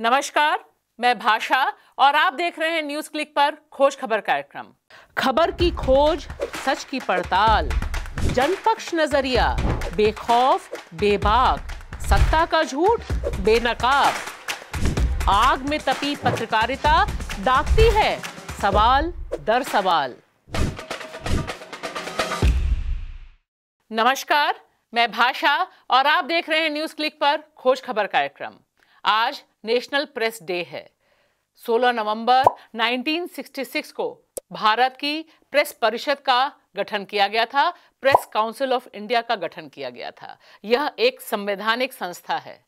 नमस्कार मैं भाषा और आप देख रहे हैं न्यूज क्लिक पर खोज खबर कार्यक्रम खबर की खोज सच की पड़ताल जनपक्ष नजरिया बेखौफ बेबाक सत्ता का झूठ बेनकाब आग में तपी पत्रकारिता दागती है सवाल दर सवाल नमस्कार मैं भाषा और आप देख रहे हैं न्यूज क्लिक पर खोज खबर कार्यक्रम आज नेशनल प्रेस डे है 16 नवंबर 1966 को भारत की प्रेस परिषद का गठन किया गया था प्रेस काउंसिल ऑफ इंडिया का गठन किया गया था यह एक संवैधानिक संस्था है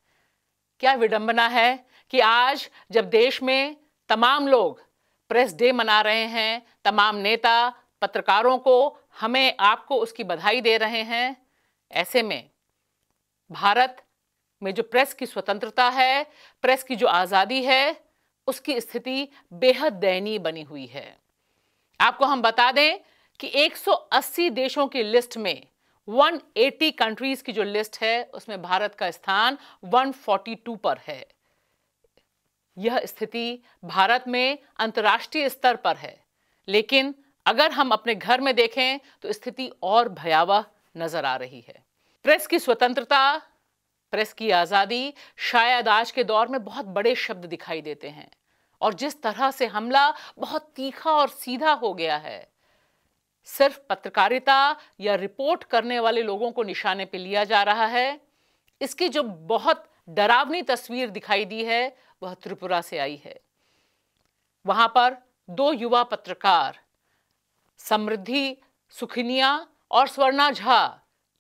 क्या विडंबना है कि आज जब देश में तमाम लोग प्रेस डे मना रहे हैं तमाम नेता पत्रकारों को हमें आपको उसकी बधाई दे रहे हैं ऐसे में भारत में जो प्रेस की स्वतंत्रता है प्रेस की जो आज़ादी है उसकी स्थिति बेहद दयनीय बनी हुई है आपको हम बता दें कि 180 देशों की लिस्ट में 180 कंट्रीज की जो लिस्ट है उसमें भारत का स्थान 142 पर है यह स्थिति भारत में अंतर्राष्ट्रीय स्तर पर है लेकिन अगर हम अपने घर में देखें तो स्थिति और भयावह नजर आ रही है प्रेस की स्वतंत्रता प्रेस की आज़ादी शायद आज के दौर में बहुत बड़े शब्द दिखाई देते हैं और जिस तरह से हमला बहुत तीखा और सीधा हो गया है सिर्फ पत्रकारिता या रिपोर्ट करने वाले लोगों को निशाने पर लिया जा रहा है इसकी जो बहुत डरावनी तस्वीर दिखाई दी है वह त्रिपुरा से आई है वहां पर दो युवा पत्रकार समृद्धि सुखिनिया और स्वर्णा झा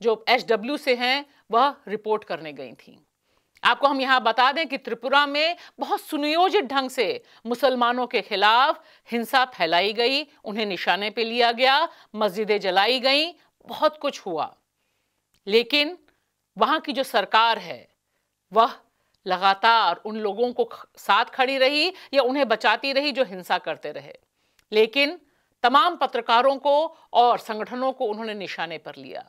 जो एच से हैं वह रिपोर्ट करने गई थी आपको हम यहाँ बता दें कि त्रिपुरा में बहुत सुनियोजित ढंग से मुसलमानों के खिलाफ हिंसा फैलाई गई उन्हें निशाने पर लिया गया मस्जिदें जलाई गईं बहुत कुछ हुआ लेकिन वहां की जो सरकार है वह लगातार उन लोगों को साथ खड़ी रही या उन्हें बचाती रही जो हिंसा करते रहे लेकिन तमाम पत्रकारों को और संगठनों को उन्होंने निशाने पर लिया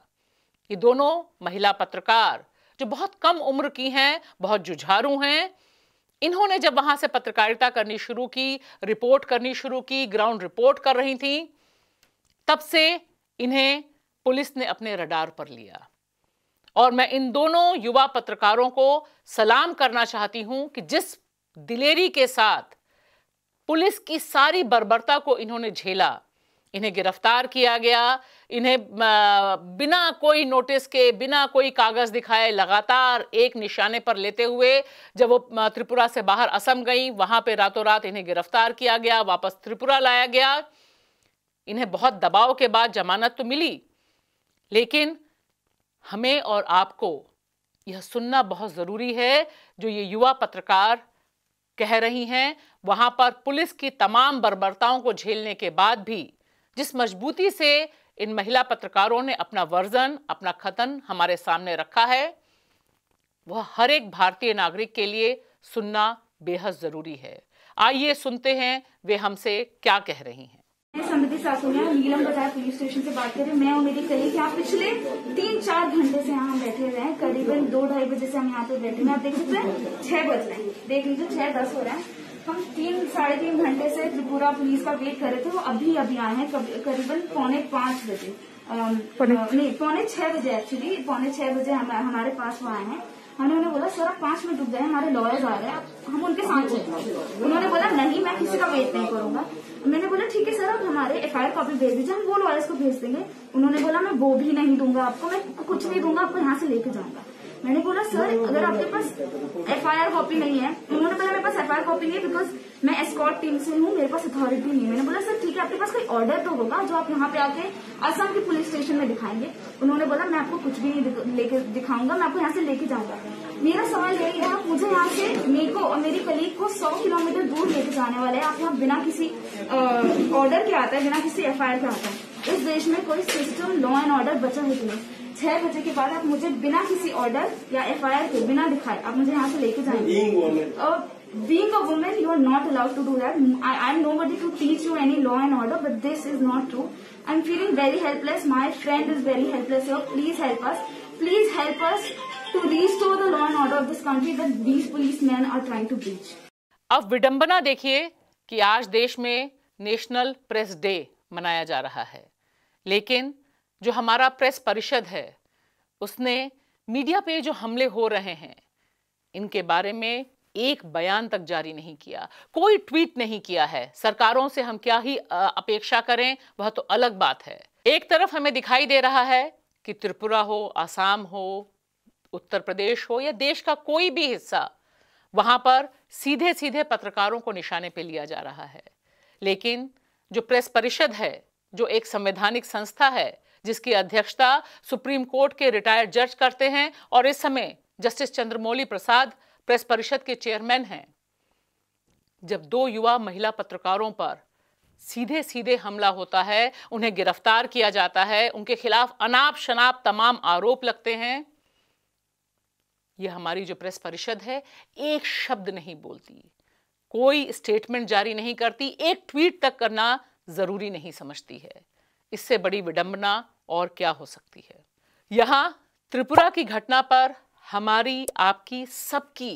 ये दोनों महिला पत्रकार जो बहुत कम उम्र की हैं बहुत जुझारू हैं इन्होंने जब वहां से पत्रकारिता करनी शुरू की रिपोर्ट करनी शुरू की ग्राउंड रिपोर्ट कर रही थी तब से इन्हें पुलिस ने अपने रडार पर लिया और मैं इन दोनों युवा पत्रकारों को सलाम करना चाहती हूं कि जिस दिलेरी के साथ पुलिस की सारी बर्बरता को इन्होंने झेला इन्हें गिरफ्तार किया गया इन्हें बिना कोई नोटिस के बिना कोई कागज़ दिखाए लगातार एक निशाने पर लेते हुए जब वो त्रिपुरा से बाहर असम गई वहाँ पे रातों रात इन्हें गिरफ्तार किया गया वापस त्रिपुरा लाया गया इन्हें बहुत दबाव के बाद जमानत तो मिली लेकिन हमें और आपको यह सुनना बहुत ज़रूरी है जो ये युवा पत्रकार कह रही हैं वहाँ पर पुलिस की तमाम बर्बरताओं को झेलने के बाद भी जिस मजबूती से इन महिला पत्रकारों ने अपना वर्जन अपना खतन हमारे सामने रखा है वह हर एक भारतीय नागरिक के लिए सुनना बेहद ज़रूरी है आइए सुनते हैं वे हमसे क्या कह रही हैं मैं समृद्धि सासोनिया नीलम बजाय पुलिस स्टेशन से बात कर रही हूँ मैं और करी कलीग आप पिछले तीन चार घंटे से यहाँ बैठे हुए हैं करीबन दो ढाई बजे से हम यहाँ पे बैठे हैं आप देख सकते हैं छह बज रहे हैं देख लीजिए छह दस हो रहा है हम तीन साढ़े तीन घंटे से त्रिपुरा पुलिस का वेट कर रहे थे वो अभी अभी आए हैं करीबन पौने पांच बजे नहीं पौने छह बजे एक्चुअली पौने छह बजे हम, हमारे पास वो आए हैं हमने उन्हें बोला सर आप पांच मिनट रुक जाए हमारे लॉयर आ रहे हैं हम उनके साथ चलते उन्होंने बोला नहीं मैं किसी का वेट नहीं करूंगा मैंने बोला ठीक है सर आप हमारे एफ आई कॉपी भेज दीजिए हम वो लॉयर्स को भेज देंगे उन्होंने बोला मैं वो भी नहीं दूंगा आपको मैं कुछ नहीं दूंगा आपको यहाँ से लेके जाऊंगा मैंने बोला सर अगर आपके पास एफ आई आर कॉपी नहीं है उन्होंने बोला मेरे पास एफ आई आर कॉपी नहीं है बिकॉज मैं एस्कॉट टीम से हूँ मेरे पास अथॉरिटी नहीं है मैंने बोला सर ठीक है आपके पास कोई ऑर्डर तो होगा जो आप यहाँ पे आके असम के पुलिस स्टेशन में दिखाएंगे उन्होंने बोला मैं आपको कुछ भी नहीं लेके दिखाऊंगा मैं आपको यहाँ से लेके जाऊंगा मेरा सवाल यही है मुझे यहाँ से मेरे को और मेरी कलीग को सौ किलोमीटर दूर लेके जाने वाले हैं आप यहाँ बिना किसी ऑर्डर के आता है बिना किसी एफ आई आर के आता है इस देश में कोई सिस्टम लॉ एंड ऑर्डर बचा है छह बजे के बाद आप मुझे बिना किसी ऑर्डर या एफ आई आर के बिना दिखाए आप मुझे यहाँ से लेके जाएंगे और being a woman you are not allowed to do that I I nobody to teach you any law and order but this is not true I am feeling very helpless my friend is very helpless your please help us please help us to reach to the law and order of this country that these police man are trying to reach अब विडंबना देखिए कि आज देश में national press day मनाया जा रहा है लेकिन जो हमारा प्रेस परिषद है उसने मीडिया पे जो हमले हो रहे हैं इनके बारे में एक बयान तक जारी नहीं किया कोई ट्वीट नहीं किया है सरकारों से हम क्या ही अपेक्षा करें वह तो अलग बात है एक तरफ हमें दिखाई दे रहा है कि त्रिपुरा हो आसाम हो उत्तर प्रदेश हो या देश का कोई भी हिस्सा वहां पर सीधे सीधे पत्रकारों को निशाने पे लिया जा रहा है लेकिन जो प्रेस परिषद है जो एक संवैधानिक संस्था है जिसकी अध्यक्षता सुप्रीम कोर्ट के रिटायर्ड जज करते हैं और इस समय जस्टिस चंद्रमौली प्रसाद प्रेस परिषद के चेयरमैन हैं जब दो युवा महिला पत्रकारों पर सीधे सीधे हमला होता है उन्हें गिरफ्तार किया जाता है उनके खिलाफ अनाप शनाप तमाम आरोप लगते हैं यह हमारी जो प्रेस परिषद है एक शब्द नहीं बोलती कोई स्टेटमेंट जारी नहीं करती एक ट्वीट तक करना जरूरी नहीं समझती है इससे बड़ी विडंबना और क्या हो सकती है यहाँ त्रिपुरा की घटना पर हमारी आपकी सबकी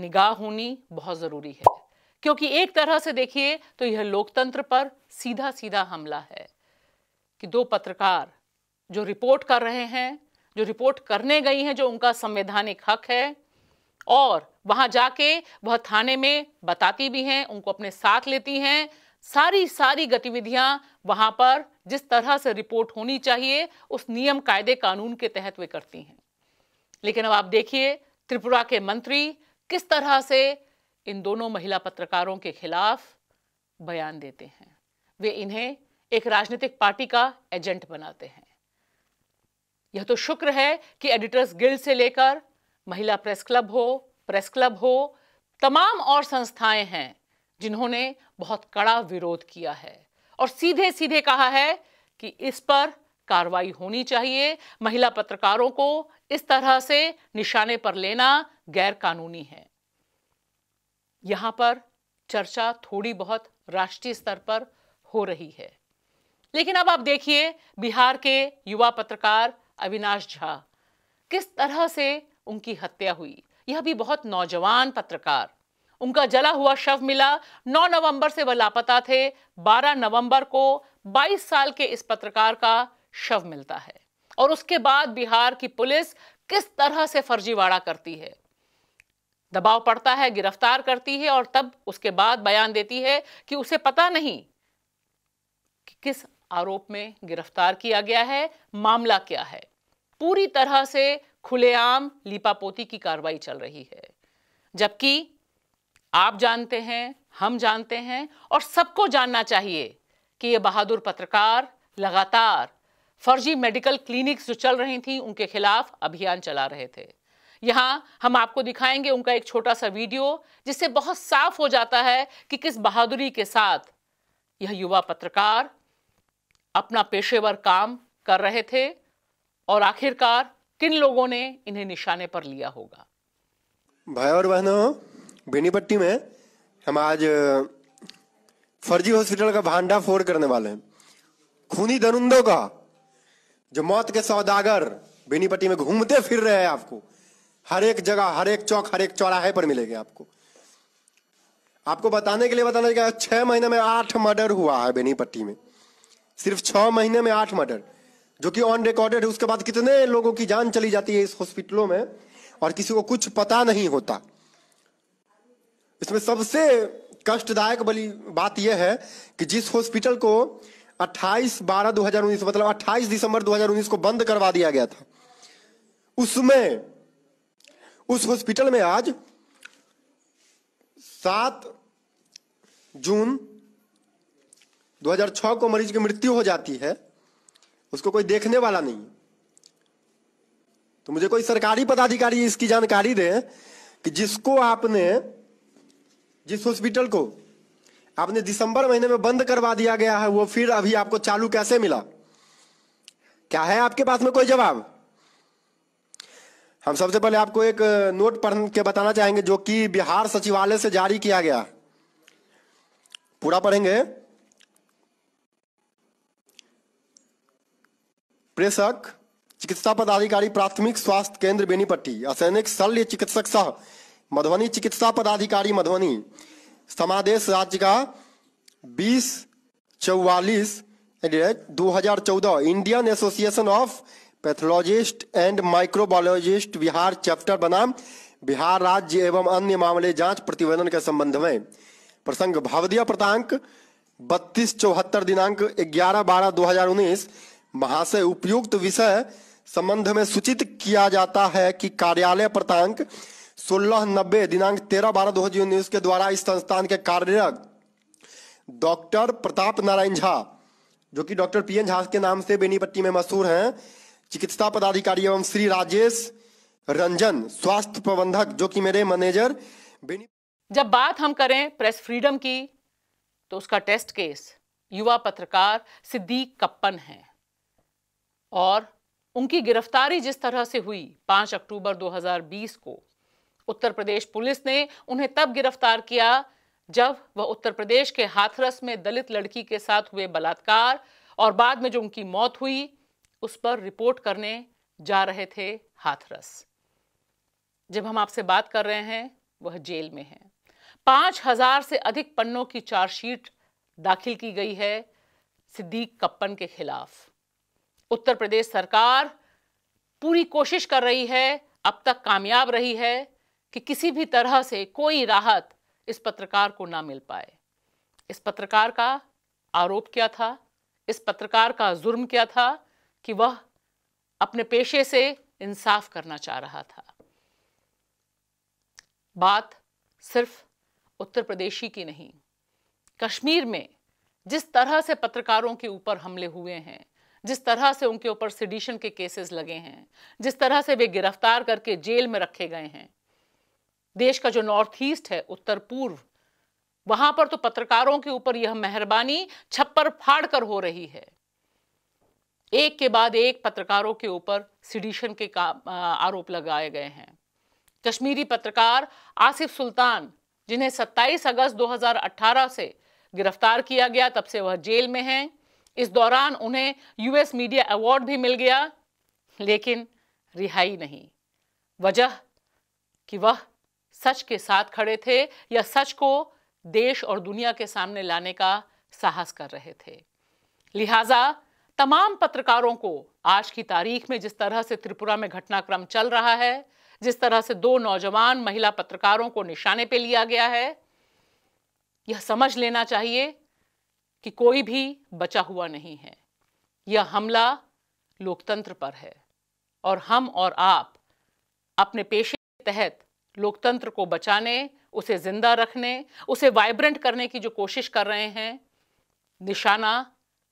निगाह होनी बहुत ज़रूरी है क्योंकि एक तरह से देखिए तो यह लोकतंत्र पर सीधा सीधा हमला है कि दो पत्रकार जो रिपोर्ट कर रहे हैं जो रिपोर्ट करने गई हैं जो उनका संवैधानिक हक है और वहां जाके वह थाने में बताती भी हैं उनको अपने साथ लेती हैं सारी सारी गतिविधियां वहां पर जिस तरह से रिपोर्ट होनी चाहिए उस नियम कायदे कानून के तहत वे करती हैं लेकिन अब आप देखिए त्रिपुरा के मंत्री किस तरह से इन दोनों महिला पत्रकारों के खिलाफ बयान देते हैं वे इन्हें एक राजनीतिक पार्टी का एजेंट बनाते हैं यह तो शुक्र है कि एडिटर्स गिल्ड से लेकर महिला प्रेस क्लब हो प्रेस क्लब हो तमाम और संस्थाएं हैं जिन्होंने बहुत कड़ा विरोध किया है और सीधे सीधे कहा है कि इस पर कार्रवाई होनी चाहिए महिला पत्रकारों को इस तरह से निशाने पर लेना गैरकानूनी है यहां पर चर्चा थोड़ी बहुत राष्ट्रीय स्तर पर हो रही है लेकिन अब आप देखिए बिहार के युवा पत्रकार अविनाश झा किस तरह से उनकी हत्या हुई यह भी बहुत नौजवान पत्रकार उनका जला हुआ शव मिला 9 नवंबर से वह लापता थे 12 नवंबर को 22 साल के इस पत्रकार का शव मिलता है और उसके बाद बिहार की पुलिस किस तरह से फर्जीवाड़ा करती है दबाव पड़ता है गिरफ्तार करती है और तब उसके बाद बयान देती है कि उसे पता नहीं कि किस आरोप में गिरफ्तार किया गया है मामला क्या है पूरी तरह से खुलेआम लीपापोती की कार्रवाई चल रही है जबकि आप जानते हैं हम जानते हैं और सबको जानना चाहिए कि ये बहादुर पत्रकार लगातार फर्जी मेडिकल क्लिनिक्स जो चल रही थी उनके खिलाफ अभियान चला रहे थे यहाँ हम आपको दिखाएंगे उनका एक छोटा सा वीडियो जिससे बहुत साफ हो जाता है कि किस बहादुरी के साथ यह युवा पत्रकार अपना पेशेवर काम कर रहे थे और आखिरकार किन लोगों ने इन्हें निशाने पर लिया होगा भाई और बहनों बेनीपट्टी में हम आज फर्जी हॉस्पिटल का भांडा फोड़ करने वाले हैं खूनी धनुंदो का जो मौत के सौदागर बेनीपट्टी में घूमते फिर रहे हैं आपको हर एक जगह हर एक चौक हर एक चौराहे पर मिलेंगे आपको आपको बताने के लिए बताना चाहिए छह महीने में आठ मर्डर हुआ है बेनीपट्टी में सिर्फ छह महीने में आठ मर्डर जो कि ऑन रिकॉर्डेड है उसके बाद कितने लोगों की जान चली जाती है इस हॉस्पिटलों में और किसी को कुछ पता नहीं होता इसमें सबसे कष्टदायक बली बात यह है कि जिस हॉस्पिटल को 28 बारह 2019 मतलब 28 दिसंबर 2019 को बंद करवा दिया गया था उसमें उस हॉस्पिटल में आज 7 जून 2006 को मरीज की मृत्यु हो जाती है उसको कोई देखने वाला नहीं तो मुझे कोई सरकारी पदाधिकारी इसकी जानकारी दे कि जिसको आपने जिस हॉस्पिटल को आपने दिसंबर महीने में बंद करवा दिया गया है वो फिर अभी आपको चालू कैसे मिला क्या है आपके पास में कोई जवाब हम सबसे पहले आपको एक नोट पढ़ के बताना चाहेंगे जो कि बिहार सचिवालय से जारी किया गया पूरा पढ़ेंगे प्रेषक चिकित्सा पदाधिकारी प्राथमिक स्वास्थ्य केंद्र बेनीपट्टी असैनिक शल्य चिकित्सक सह मधुबनी चिकित्सा पदाधिकारी मधुबनी समादेश राज्य का बीस चौवालीस दो हजार चौदह Indian association of pathologist and microbiologist Bihar chapter बनाम बिहार राज्य एवं अन्य मामले जांच प्रतिवेदन के संबंध में प्रसंग भावदीय प्रतांक बत्तीस चौहत्तर दिनांक ग्यारह बारह दो हजार उन्नीस महाशय उपयुक्त विषय संबंध में सूचित किया जाता है कि कार्यालय प्रतांक सोलह नब्बे दिनांक तेरह बारह दो हजार उन्नीस के द्वारा इस संस्थान के कार्यरत डॉक्टर प्रताप नारायण झा जो कि डॉक्टर पी एन झा के नाम से बेनीपट्टी में मशहूर हैं चिकित्सा पदाधिकारी एवं श्री राजेश रंजन स्वास्थ्य प्रबंधक जो कि मेरे मैनेजर बेनी जब बात हम करें प्रेस फ्रीडम की तो उसका टेस्ट केस युवा पत्रकार सिद्दीक कप्पन है और उनकी गिरफ्तारी जिस तरह से हुई 5 अक्टूबर 2020 को उत्तर प्रदेश पुलिस ने उन्हें तब गिरफ्तार किया जब वह उत्तर प्रदेश के हाथरस में दलित लड़की के साथ हुए बलात्कार और बाद में जो उनकी मौत हुई उस पर रिपोर्ट करने जा रहे थे हाथरस जब हम आपसे बात कर रहे हैं वह जेल में है पांच हजार से अधिक पन्नों की चार्जशीट दाखिल की गई है सिद्दीक कप्पन के खिलाफ उत्तर प्रदेश सरकार पूरी कोशिश कर रही है अब तक कामयाब रही है कि किसी भी तरह से कोई राहत इस पत्रकार को ना मिल पाए इस पत्रकार का आरोप क्या था इस पत्रकार का जुर्म क्या था कि वह अपने पेशे से इंसाफ करना चाह रहा था बात सिर्फ उत्तर प्रदेशी की नहीं कश्मीर में जिस तरह से पत्रकारों के ऊपर हमले हुए हैं जिस तरह से उनके ऊपर सिडिशन के केसेस लगे हैं जिस तरह से वे गिरफ्तार करके जेल में रखे गए हैं देश का जो नॉर्थ ईस्ट है उत्तर पूर्व वहां पर तो पत्रकारों के ऊपर यह मेहरबानी छप्पर फाड़ कर हो रही है एक के बाद एक पत्रकारों के ऊपर सिडिशन के आरोप लगाए गए हैं कश्मीरी पत्रकार आसिफ सुल्तान जिन्हें 27 अगस्त 2018 से गिरफ्तार किया गया तब से वह जेल में हैं इस दौरान उन्हें यूएस मीडिया अवार्ड भी मिल गया लेकिन रिहाई नहीं वजह कि वह सच के साथ खड़े थे या सच को देश और दुनिया के सामने लाने का साहस कर रहे थे लिहाजा तमाम पत्रकारों को आज की तारीख में जिस तरह से त्रिपुरा में घटनाक्रम चल रहा है जिस तरह से दो नौजवान महिला पत्रकारों को निशाने पर लिया गया है यह समझ लेना चाहिए कि कोई भी बचा हुआ नहीं है यह हमला लोकतंत्र पर है और हम और आप अपने पेशे के तहत लोकतंत्र को बचाने उसे जिंदा रखने उसे वाइब्रेंट करने की जो कोशिश कर रहे हैं निशाना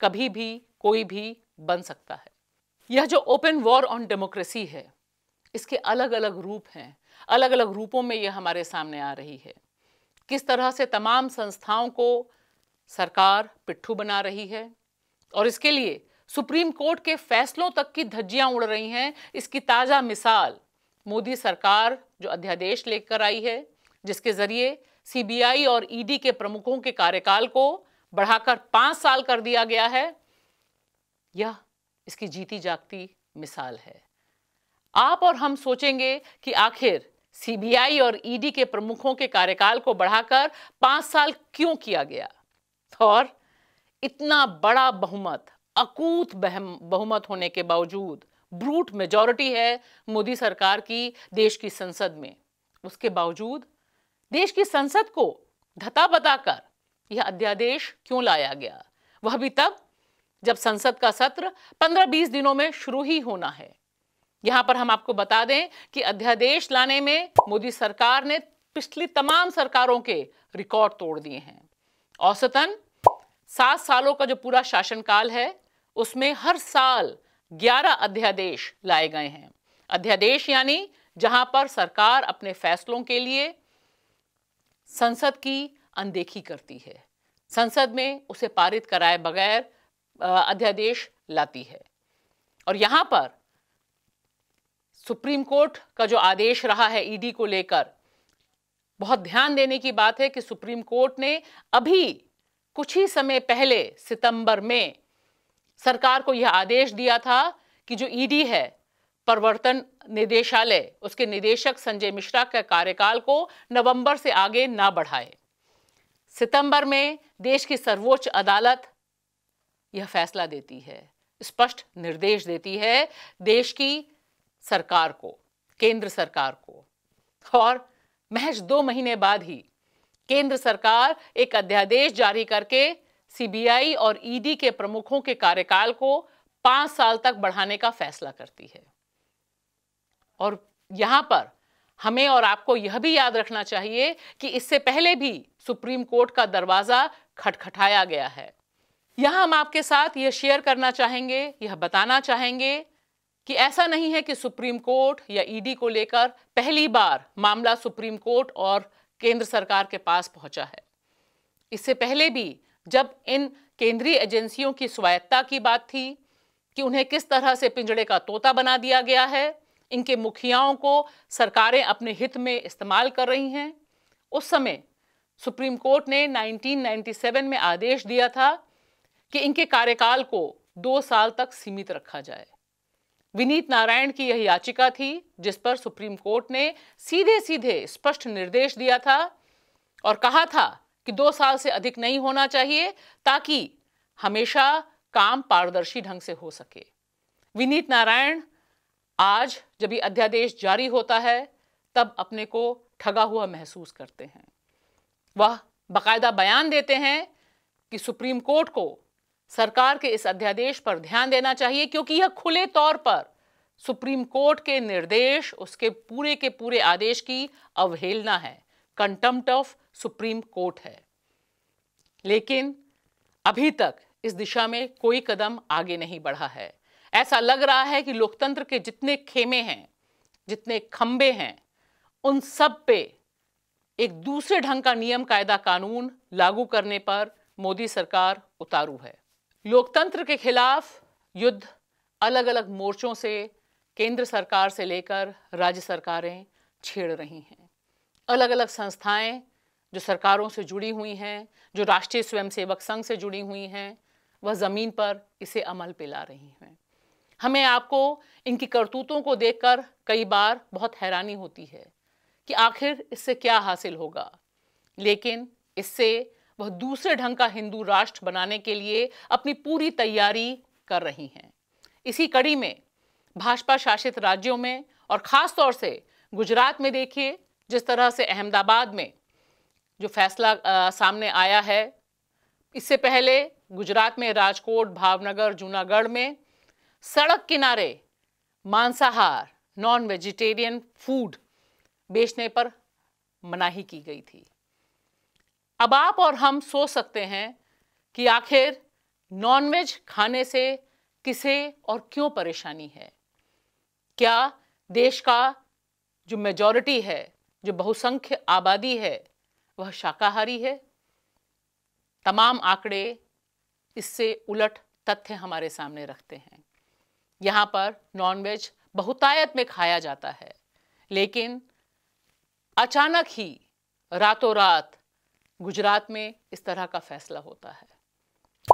कभी भी कोई भी बन सकता है यह जो ओपन वॉर ऑन डेमोक्रेसी है इसके अलग अलग रूप हैं अलग अलग रूपों में यह हमारे सामने आ रही है किस तरह से तमाम संस्थाओं को सरकार पिट्ठू बना रही है और इसके लिए सुप्रीम कोर्ट के फैसलों तक की धज्जियां उड़ रही हैं इसकी ताज़ा मिसाल मोदी सरकार जो अध्यादेश लेकर आई है जिसके जरिए सीबीआई और ईडी के प्रमुखों के कार्यकाल को बढ़ाकर पांच साल कर दिया गया है यह इसकी जीती जागती मिसाल है आप और हम सोचेंगे कि आखिर सीबीआई और ईडी के प्रमुखों के कार्यकाल को बढ़ाकर पांच साल क्यों किया गया और इतना बड़ा बहुमत अकूत बहुमत होने के बावजूद ब्रूट मेजोरिटी है मोदी सरकार की देश की संसद में उसके बावजूद देश की संसद को धता बताकर यह अध्यादेश क्यों लाया गया वह भी तब जब संसद का सत्र 15-20 दिनों में शुरू ही होना है यहां पर हम आपको बता दें कि अध्यादेश लाने में मोदी सरकार ने पिछली तमाम सरकारों के रिकॉर्ड तोड़ दिए हैं औसतन सात सालों का जो पूरा शासनकाल है उसमें हर साल 11 अध्यादेश लाए गए हैं अध्यादेश यानी जहां पर सरकार अपने फैसलों के लिए संसद की अनदेखी करती है संसद में उसे पारित कराए बगैर अध्यादेश लाती है और यहां पर सुप्रीम कोर्ट का जो आदेश रहा है ईडी को लेकर बहुत ध्यान देने की बात है कि सुप्रीम कोर्ट ने अभी कुछ ही समय पहले सितंबर में सरकार को यह आदेश दिया था कि जो ईडी e है प्रवर्तन निदेशालय उसके निदेशक संजय मिश्रा के कार्यकाल को नवंबर से आगे ना बढ़ाए सितंबर में देश की सर्वोच्च अदालत यह फैसला देती है स्पष्ट निर्देश देती है देश की सरकार को केंद्र सरकार को और महज दो महीने बाद ही केंद्र सरकार एक अध्यादेश जारी करके सीबीआई और ईडी के प्रमुखों के कार्यकाल को पांच साल तक बढ़ाने का फैसला करती है और यहां पर हमें और आपको यह भी याद रखना चाहिए कि इससे पहले भी सुप्रीम कोर्ट का दरवाजा खटखटाया गया है यहां हम आपके साथ यह शेयर करना चाहेंगे यह बताना चाहेंगे कि ऐसा नहीं है कि सुप्रीम कोर्ट या ईडी को लेकर पहली बार मामला सुप्रीम कोर्ट और केंद्र सरकार के पास पहुंचा है इससे पहले भी जब इन केंद्रीय एजेंसियों की स्वायत्ता की बात थी कि उन्हें किस तरह से पिंजड़े का तोता बना दिया गया है इनके मुखियाओं को सरकारें अपने हित में इस्तेमाल कर रही हैं उस समय सुप्रीम कोर्ट ने 1997 में आदेश दिया था कि इनके कार्यकाल को दो साल तक सीमित रखा जाए विनीत नारायण की यह याचिका थी जिस पर सुप्रीम कोर्ट ने सीधे सीधे स्पष्ट निर्देश दिया था और कहा था कि दो साल से अधिक नहीं होना चाहिए ताकि हमेशा काम पारदर्शी ढंग से हो सके विनीत नारायण आज जब ये अध्यादेश जारी होता है तब अपने को ठगा हुआ महसूस करते हैं वह बाकायदा बयान देते हैं कि सुप्रीम कोर्ट को सरकार के इस अध्यादेश पर ध्यान देना चाहिए क्योंकि यह खुले तौर पर सुप्रीम कोर्ट के निर्देश उसके पूरे के पूरे आदेश की अवहेलना है कंटम्प्ट ऑफ सुप्रीम कोर्ट है लेकिन अभी तक इस दिशा में कोई कदम आगे नहीं बढ़ा है ऐसा लग रहा है कि लोकतंत्र के जितने खेमे हैं जितने खंबे हैं उन सब पे एक दूसरे ढंग का नियम कायदा कानून लागू करने पर मोदी सरकार उतारू है लोकतंत्र के खिलाफ युद्ध अलग अलग मोर्चों से केंद्र सरकार से लेकर राज्य सरकारें छेड़ रही हैं अलग अलग संस्थाएं जो सरकारों से जुड़ी हुई हैं जो राष्ट्रीय स्वयंसेवक संघ से जुड़ी हुई हैं वह ज़मीन पर इसे अमल पे ला रही हैं हमें आपको इनकी करतूतों को देखकर कई बार बहुत हैरानी होती है कि आखिर इससे क्या हासिल होगा लेकिन इससे वह दूसरे ढंग का हिंदू राष्ट्र बनाने के लिए अपनी पूरी तैयारी कर रही हैं इसी कड़ी में भाजपा शासित राज्यों में और ख़ास तौर से गुजरात में देखिए जिस तरह से अहमदाबाद में जो फैसला आ, सामने आया है इससे पहले गुजरात में राजकोट भावनगर जूनागढ़ में सड़क किनारे मांसाहार नॉन वेजिटेरियन फूड बेचने पर मनाही की गई थी अब आप और हम सोच सकते हैं कि आखिर नॉनवेज खाने से किसे और क्यों परेशानी है क्या देश का जो मेजॉरिटी है जो बहुसंख्य आबादी है वह शाकाहारी है तमाम आंकड़े इससे उलट तथ्य हमारे सामने रखते हैं यहाँ पर नॉनवेज बहुतायत में खाया जाता है लेकिन अचानक ही रातों रात गुजरात में इस तरह का फैसला होता है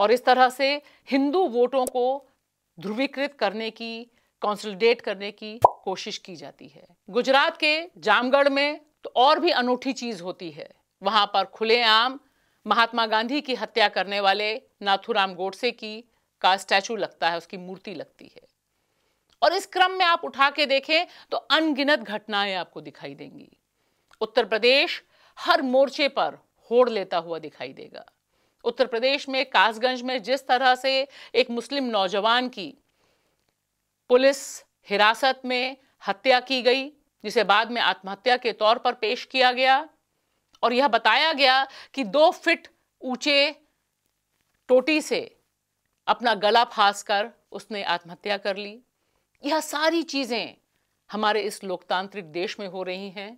और इस तरह से हिंदू वोटों को ध्रुवीकृत करने की कंसोलिडेट करने की कोशिश की जाती है गुजरात के जामगढ़ में तो और भी अनूठी चीज होती है वहां पर खुलेआम महात्मा गांधी की हत्या करने वाले नाथुराम गोडसे की का स्टैचू लगता है उसकी मूर्ति लगती है और इस क्रम में आप उठा के देखें तो अनगिनत घटनाएं आपको दिखाई देंगी उत्तर प्रदेश हर मोर्चे पर होड़ लेता हुआ दिखाई देगा उत्तर प्रदेश में कासगंज में जिस तरह से एक मुस्लिम नौजवान की पुलिस हिरासत में हत्या की गई जिसे बाद में आत्महत्या के तौर पर पेश किया गया और यह बताया गया कि दो फिट ऊंचे टोटी से अपना गला फांस कर उसने आत्महत्या कर ली यह सारी चीज़ें हमारे इस लोकतांत्रिक देश में हो रही हैं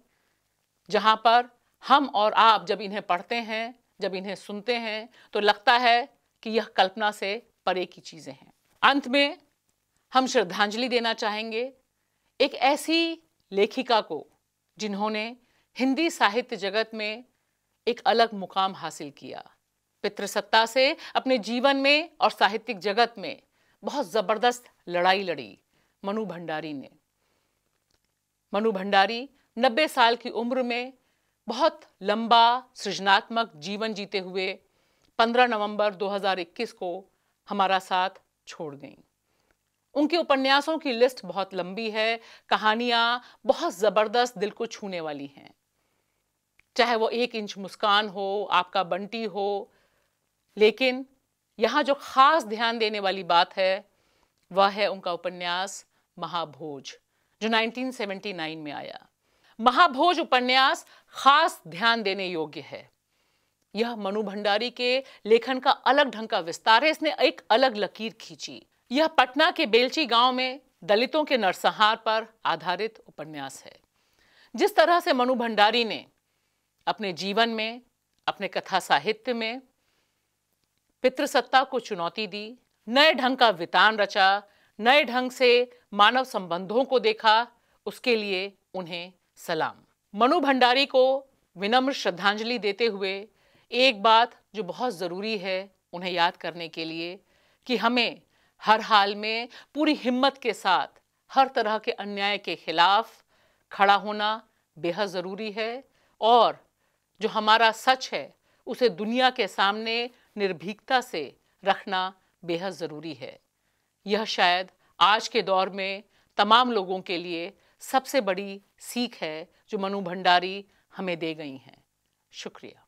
जहां पर हम और आप जब इन्हें पढ़ते हैं जब इन्हें सुनते हैं तो लगता है कि यह कल्पना से परे की चीज़ें हैं अंत में हम श्रद्धांजलि देना चाहेंगे एक ऐसी लेखिका को जिन्होंने हिंदी साहित्य जगत में एक अलग मुकाम हासिल किया पितृसत्ता से अपने जीवन में और साहित्यिक जगत में बहुत ज़बरदस्त लड़ाई लड़ी मनु भंडारी ने मनु भंडारी 90 साल की उम्र में बहुत लंबा सृजनात्मक जीवन जीते हुए 15 नवंबर 2021 को हमारा साथ छोड़ गई उनके उपन्यासों की लिस्ट बहुत लंबी है कहानियां बहुत ज़बरदस्त दिल को छूने वाली हैं चाहे वो एक इंच मुस्कान हो आपका बंटी हो लेकिन यहां जो ख़ास ध्यान देने वाली बात है वह है उनका उपन्यास महाभोज जो 1979 में आया महाभोज उपन्यास खास ध्यान देने योग्य है यह मनु भंडारी के लेखन का अलग ढंग का विस्तार है इसने एक अलग लकीर खींची यह पटना के बेलची गांव में दलितों के नरसंहार पर आधारित उपन्यास है जिस तरह से मनु भंडारी ने अपने जीवन में अपने कथा साहित्य में पितृसत्ता को चुनौती दी नए ढंग का वितान रचा नए ढंग से मानव संबंधों को देखा उसके लिए उन्हें सलाम मनु भंडारी को विनम्र श्रद्धांजलि देते हुए एक बात जो बहुत ज़रूरी है उन्हें याद करने के लिए कि हमें हर हाल में पूरी हिम्मत के साथ हर तरह के अन्याय के खिलाफ खड़ा होना बेहद ज़रूरी है और जो हमारा सच है उसे दुनिया के सामने निर्भीकता से रखना बेहद ज़रूरी है यह शायद आज के दौर में तमाम लोगों के लिए सबसे बड़ी सीख है जो मनु भंडारी हमें दे गई हैं शुक्रिया